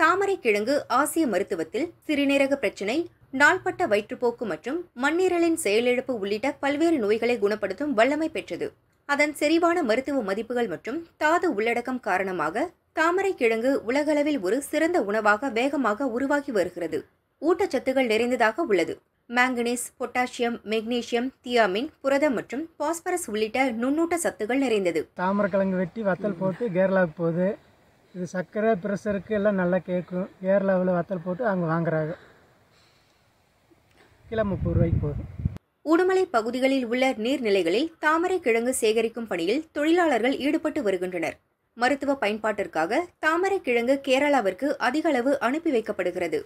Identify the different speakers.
Speaker 1: தாமரை கிழங்கு ஆசிய மருத்துவத்தில் சிறுநீரக பிரச்சினை நாள்பட்ட வயிற்றுப்போக்கு மற்றும் மண்ணீரலின் செயலிழப்பு உள்ளிட்ட பல்வேறு நோய்களை குணப்படுத்தும் வல்லமை பெற்றது அதன் செறிவான மருத்துவ மதிப்புகள் மற்றும் தாது உள்ளடக்கம் காரணமாக தாமரை கிழங்கு உலகளவில் ஒரு சிறந்த உணவாக வேகமாக உருவாகி வருகிறது ஊட்டச்சத்துகள் நிறைந்ததாக உள்ளது மேங்கனீஸ் பொட்டாசியம் மெக்னீசியம் தியாமின் புரதம் மற்றும் பாஸ்பரஸ் உள்ளிட்ட நுண்ணூட்ட சத்துகள் நிறைந்தது தாமரை கிழங்கு வெட்டி வத்தல் போட்டு
Speaker 2: கேரளாவுக்கு போகுது இது சர்க்கரை ப்ரெஷருக்கு எல்லாம் நல்லா கேட்கும் கேரளாவில் வத்தல் போட்டு அவங்க வாங்குறாங்க கிலோ முப்பது ரூபாய்க்கு போதும்
Speaker 1: உடுமலை பகுதிகளில் உள்ள நீர்நிலைகளில் தாமரை கிழங்கு சேகரிக்கும் பணியில் தொழிலாளர்கள் ஈடுபட்டு வருகின்றனர் மருத்துவ பயன்பாட்டிற்காக தாமரை கிழங்கு கேரளாவிற்கு அதிக அளவு அனுப்பி வைக்கப்படுகிறது